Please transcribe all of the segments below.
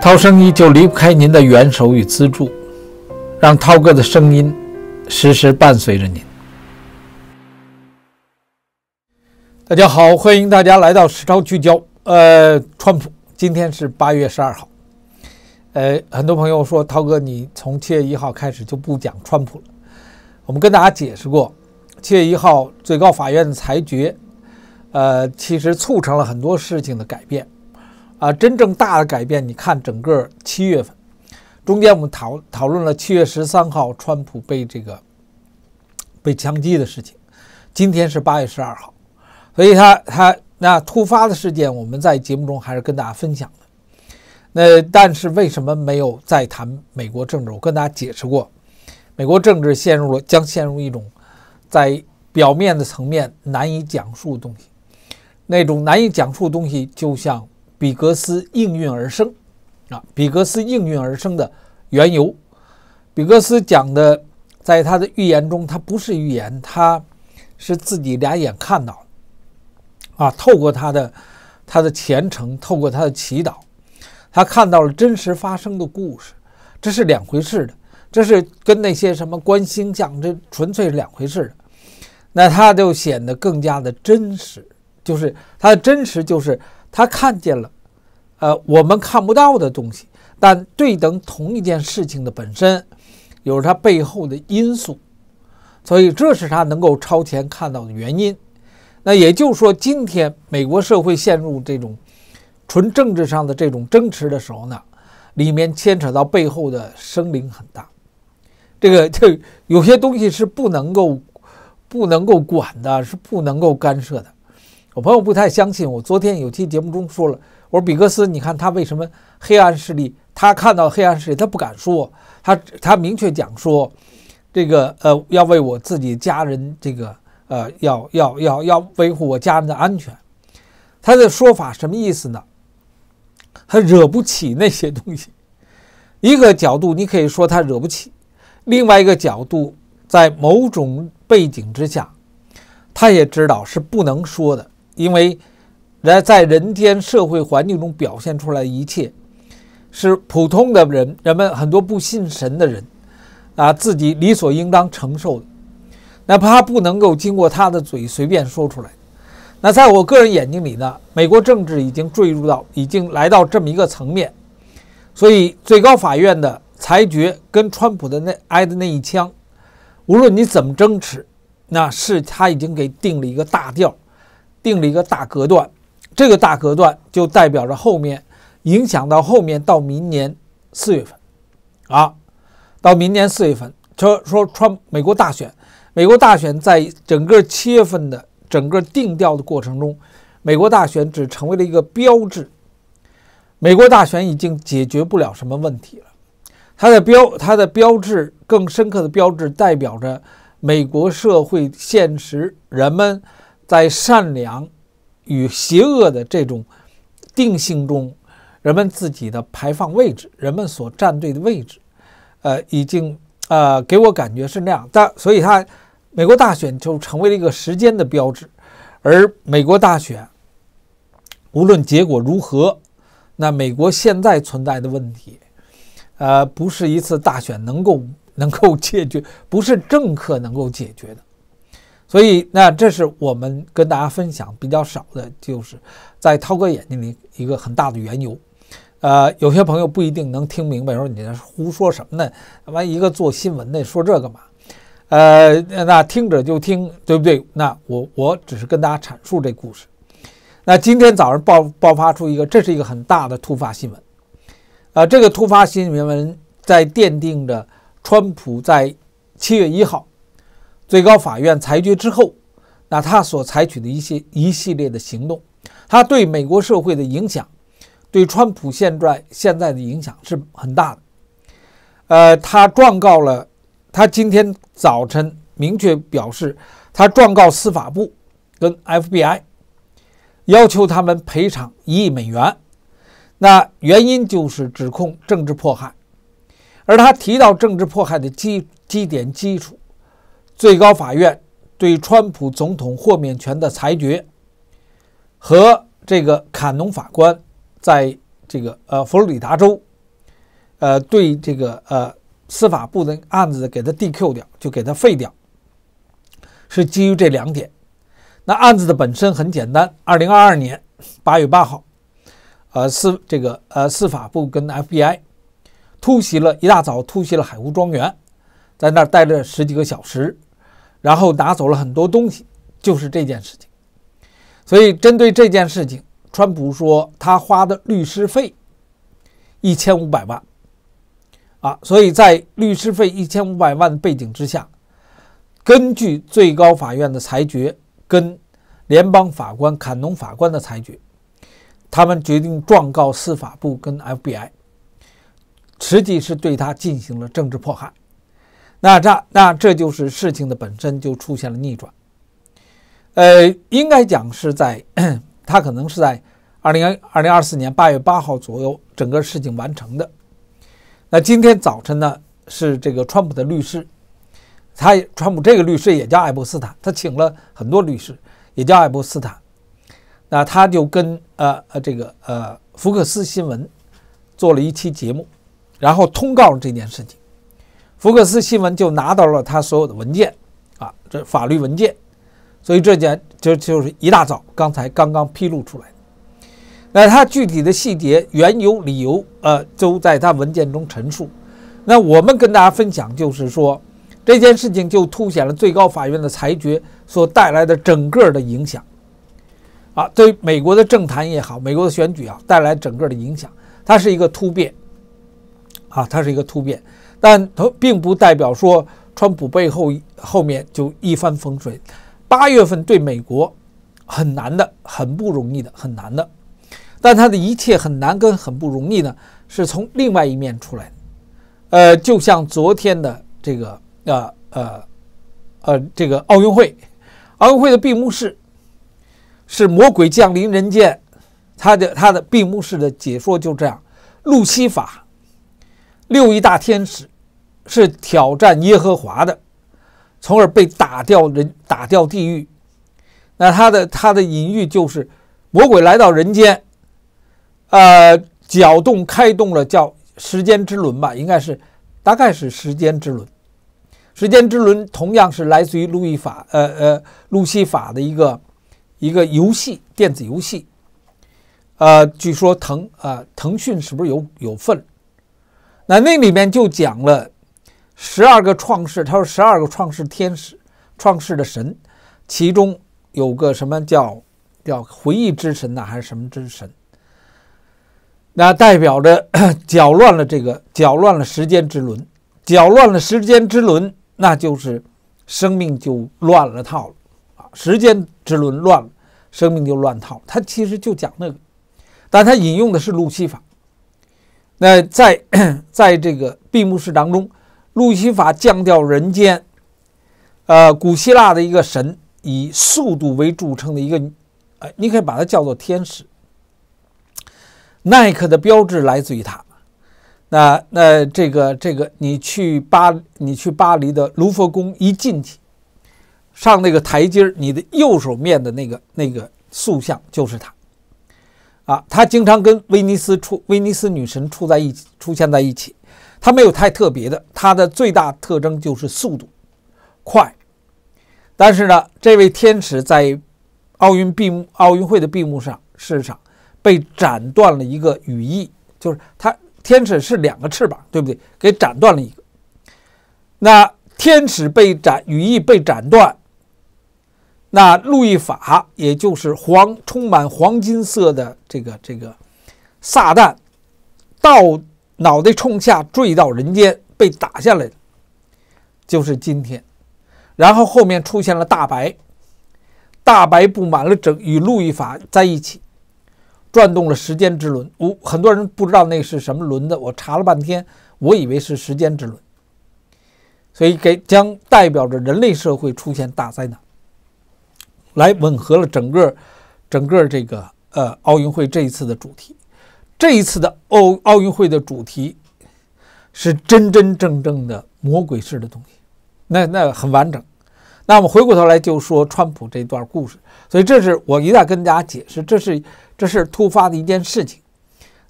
涛声依旧离不开您的援手与资助，让涛哥的声音时时伴随着您。大家好，欢迎大家来到时超聚焦。呃，川普，今天是八月十二号。呃，很多朋友说，涛哥，你从七月一号开始就不讲川普了。我们跟大家解释过，七月一号最高法院的裁决，呃，其实促成了很多事情的改变。啊，真正大的改变，你看整个七月份，中间我们讨讨论了七月十三号川普被这个被枪击的事情。今天是八月十二号，所以他他那突发的事件，我们在节目中还是跟大家分享的。那但是为什么没有再谈美国政治？我跟大家解释过，美国政治陷入了将陷入一种在表面的层面难以讲述的东西，那种难以讲述的东西就像。比格斯应运而生，啊，比格斯应运而生的缘由，比格斯讲的，在他的预言中，他不是预言，他是自己俩眼看到的，啊，透过他的他的虔诚，透过他的祈祷，他看到了真实发生的故事，这是两回事的，这是跟那些什么观星象，这纯粹是两回事的，那他就显得更加的真实，就是他的真实就是。他看见了，呃，我们看不到的东西，但对等同一件事情的本身，有它背后的因素，所以这是他能够超前看到的原因。那也就是说，今天美国社会陷入这种纯政治上的这种争持的时候呢，里面牵扯到背后的生灵很大，这个就有些东西是不能够、不能够管的，是不能够干涉的。我朋友不太相信我。昨天有期节目中说了，我说比格斯，你看他为什么黑暗势力？他看到黑暗势力，他不敢说。他他明确讲说，这个呃，要为我自己家人，这个呃，要要要要维护我家人的安全。他的说法什么意思呢？他惹不起那些东西。一个角度你可以说他惹不起，另外一个角度，在某种背景之下，他也知道是不能说的。因为人在人间社会环境中表现出来一切，是普通的人人们很多不信神的人啊，自己理所应当承受的，哪怕不能够经过他的嘴随便说出来。那在我个人眼睛里呢，美国政治已经坠入到已经来到这么一个层面，所以最高法院的裁决跟川普的那挨的那一枪，无论你怎么争持，那是他已经给定了一个大调。定了一个大隔断，这个大隔断就代表着后面影响到后面到明年四月份，啊，到明年四月份，说说川美国大选，美国大选在整个七月份的整个定调的过程中，美国大选只成为了一个标志，美国大选已经解决不了什么问题了，它的标它的标志更深刻的标志代表着美国社会现实人们。在善良与邪恶的这种定性中，人们自己的排放位置，人们所站队的位置，呃，已经呃给我感觉是那样。但所以，他美国大选就成为了一个时间的标志，而美国大选无论结果如何，那美国现在存在的问题，呃，不是一次大选能够能够解决，不是政客能够解决的。所以，那这是我们跟大家分享比较少的，就是在涛哥眼睛里一个很大的缘由。呃，有些朋友不一定能听明白，说你胡说什么呢？完一个做新闻的说这个嘛？呃，那听者就听，对不对？那我我只是跟大家阐述这故事。那今天早上爆爆发出一个，这是一个很大的突发新闻。啊，这个突发新闻在奠定着川普在七月一号。最高法院裁决之后，那他所采取的一些一系列的行动，他对美国社会的影响，对川普现在现在的影响是很大的。呃，他状告了，他今天早晨明确表示，他状告司法部跟 FBI，要求他们赔偿一亿美元。那原因就是指控政治迫害，而他提到政治迫害的基基点基础。最高法院对川普总统豁免权的裁决，和这个坎农法官在这个呃佛罗里达州，呃对这个呃司法部的案子给他 DQ 掉，就给他废掉，是基于这两点。那案子的本身很简单，二零二二年八月八号，呃司这个呃司法部跟 FBI 突袭了，一大早突袭了海湖庄园，在那儿待了十几个小时。然后拿走了很多东西，就是这件事情。所以针对这件事情，川普说他花的律师费一千五百万啊。所以在律师费一千五百万的背景之下，根据最高法院的裁决跟联邦法官坎农法官的裁决，他们决定状告司法部跟 FBI，实际是对他进行了政治迫害。那这那这就是事情的本身就出现了逆转，呃，应该讲是在他 可能是在二零二零二四年八月八号左右，整个事情完成的。那今天早晨呢，是这个川普的律师，他川普这个律师也叫艾伯斯坦，他请了很多律师也叫艾伯斯坦，那他就跟呃呃这个呃福克斯新闻做了一期节目，然后通告了这件事情。福克斯新闻就拿到了他所有的文件，啊，这法律文件，所以这件就就是一大早刚才刚刚披露出来的。那他具体的细节、缘由、理由，呃，都在他文件中陈述。那我们跟大家分享，就是说这件事情就凸显了最高法院的裁决所带来的整个的影响，啊，对美国的政坛也好，美国的选举啊，带来整个的影响。它是一个突变，啊，它是一个突变。但他并不代表说，川普背后后面就一帆风顺。八月份对美国很难的，很不容易的，很难的。但他的一切很难跟很不容易呢，是从另外一面出来的。呃，就像昨天的这个，呃呃呃，这个奥运会，奥运会的闭幕式是魔鬼降临人间，他的他的闭幕式的解说就这样，路西法。六一大天使是挑战耶和华的，从而被打掉人打掉地狱。那他的他的隐喻就是魔鬼来到人间，呃，搅动开动了叫时间之轮吧，应该是，大概是时间之轮。时间之轮同样是来自于路易法，呃呃，路西法的一个一个游戏电子游戏。呃，据说腾啊腾讯是不是有有份？那那里面就讲了十二个创世，他说十二个创世天使，创世的神，其中有个什么叫叫回忆之神呢，还是什么之神？那代表着 搅乱了这个，搅乱了时间之轮，搅乱了时间之轮，那就是生命就乱了套了啊！时间之轮乱了，生命就乱套。他其实就讲那个，但他引用的是路西法。那在 在这个闭幕式当中，路西法降调人间，呃，古希腊的一个神以速度为著称的一个，呃，你可以把它叫做天使。耐克的标志来自于他。那那这个这个，你去巴你去巴黎的卢浮宫一进去，上那个台阶儿，你的右手面的那个那个塑像就是他。啊，他经常跟威尼斯出、威尼斯女神处在一起，出现在一起。他没有太特别的，他的最大特征就是速度快。但是呢，这位天使在奥运闭幕、奥运会的闭幕上，事实上被斩断了一个羽翼，就是他天使是两个翅膀，对不对？给斩断了一个。那天使被斩，羽翼被斩断。那路易法，也就是黄充满黄金色的这个这个，撒旦，到脑袋冲下坠到人间，被打下来的就是今天。然后后面出现了大白，大白布满了整，与路易法在一起，转动了时间之轮。我很多人不知道那是什么轮子，我查了半天，我以为是时间之轮，所以给将代表着人类社会出现大灾难。来吻合了整个，整个这个呃奥运会这一次的主题，这一次的欧奥运会的主题是真真正正的魔鬼式的东西，那那很完整。那我们回过头来就说川普这段故事，所以这是我一旦跟大家解释，这是这是突发的一件事情。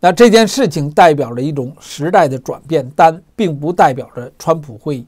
那这件事情代表着一种时代的转变，但并不代表着川普会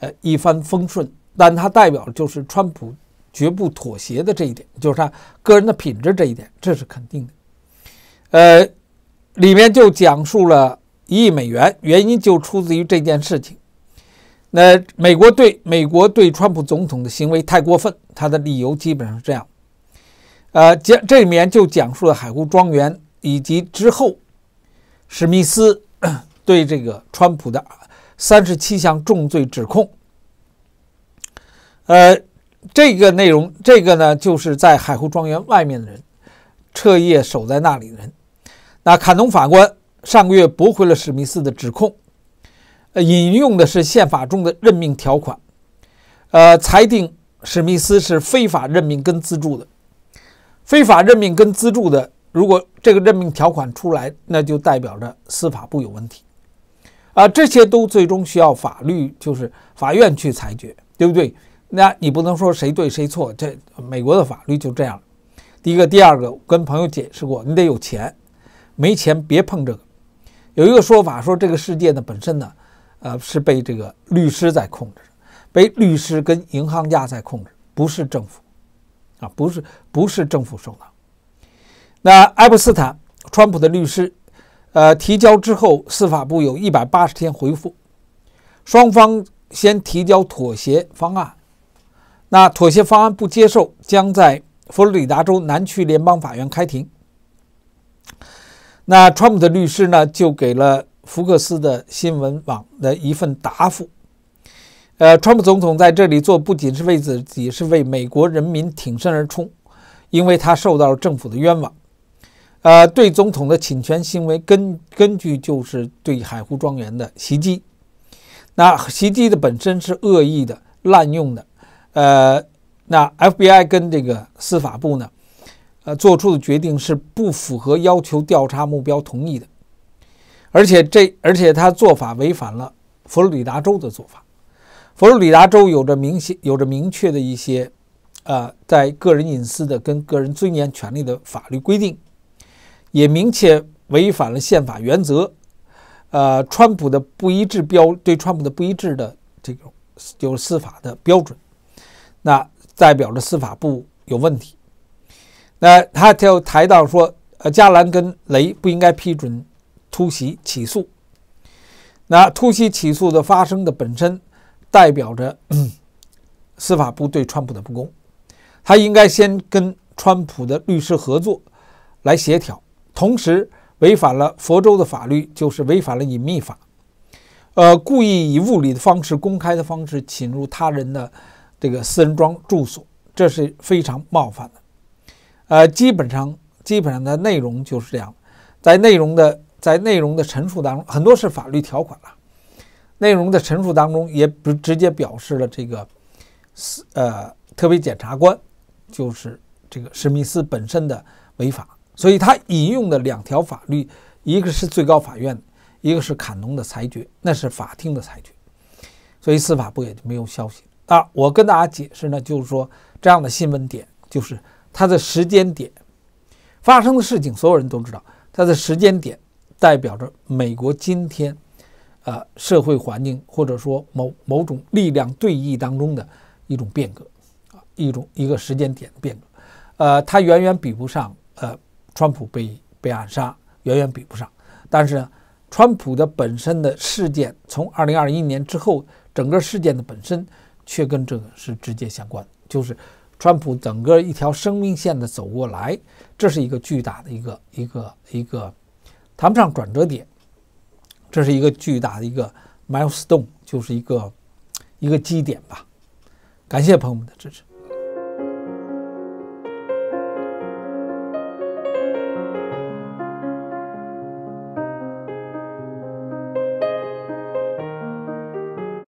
呃一帆风顺，但它代表就是川普。绝不妥协的这一点，就是他个人的品质这一点，这是肯定的。呃，里面就讲述了一亿美元，原因就出自于这件事情。那美国对美国对川普总统的行为太过分，他的理由基本上是这样。呃，讲这里面就讲述了海湖庄园以及之后史密斯 对这个川普的三十七项重罪指控。呃。这个内容，这个呢，就是在海湖庄园外面的人，彻夜守在那里的人。那坎农法官上个月驳回了史密斯的指控，呃，引用的是宪法中的任命条款，呃，裁定史密斯是非法任命跟资助的。非法任命跟资助的，如果这个任命条款出来，那就代表着司法部有问题啊。这些都最终需要法律，就是法院去裁决，对不对？那你不能说谁对谁错，这美国的法律就这样。第一个，第二个，跟朋友解释过，你得有钱，没钱别碰这个。有一个说法说，这个世界呢本身呢，呃，是被这个律师在控制，被律师跟银行家在控制，不是政府啊，不是不是政府收的。那爱伯斯坦，川普的律师，呃，提交之后，司法部有一百八十天回复，双方先提交妥协方案。那妥协方案不接受，将在佛罗里达州南区联邦法院开庭。那川普的律师呢，就给了福克斯的新闻网的一份答复。呃，川普总统在这里做，不仅是为自己，是为美国人民挺身而出，因为他受到了政府的冤枉。呃，对总统的侵权行为，根根据就是对海湖庄园的袭击。那袭击的本身是恶意的、滥用的。呃，那 FBI 跟这个司法部呢，呃，做出的决定是不符合要求调查目标同意的，而且这而且他做法违反了佛罗里达州的做法。佛罗里达州有着明显有着明确的一些呃，在个人隐私的跟个人尊严权利的法律规定，也明确违反了宪法原则。呃，川普的不一致标对川普的不一致的这个就是司法的标准。那代表着司法部有问题。那他就抬谈到说，呃，加兰跟雷不应该批准突袭起诉。那突袭起诉的发生的本身代表着 司法部对川普的不公，他应该先跟川普的律师合作来协调，同时违反了佛州的法律，就是违反了《隐秘法》，呃，故意以物理的方式、公开的方式侵入他人的。这个私人装住所，这是非常冒犯的。呃，基本上，基本上的内容就是这样。在内容的在内容的陈述当中，很多是法律条款了。内容的陈述当中，也不直接表示了这个呃，特别检察官就是这个史密斯本身的违法。所以，他引用的两条法律，一个是最高法院，一个是坎农的裁决，那是法庭的裁决。所以，司法部也就没有消息。啊，我跟大家解释呢，就是说这样的新闻点，就是它的时间点发生的事情，所有人都知道。它的时间点代表着美国今天，呃，社会环境或者说某某种力量对弈当中的一种变革啊，一种一个时间点的变革。呃，它远远比不上呃，川普被被暗杀，远远比不上。但是，川普的本身的事件，从二零二一年之后，整个事件的本身。却跟这个是直接相关，就是川普整个一条生命线的走过来，这是一个巨大的一个一个一个，谈不上转折点，这是一个巨大的一个 milestone，就是一个一个基点吧。感谢朋友们的支持。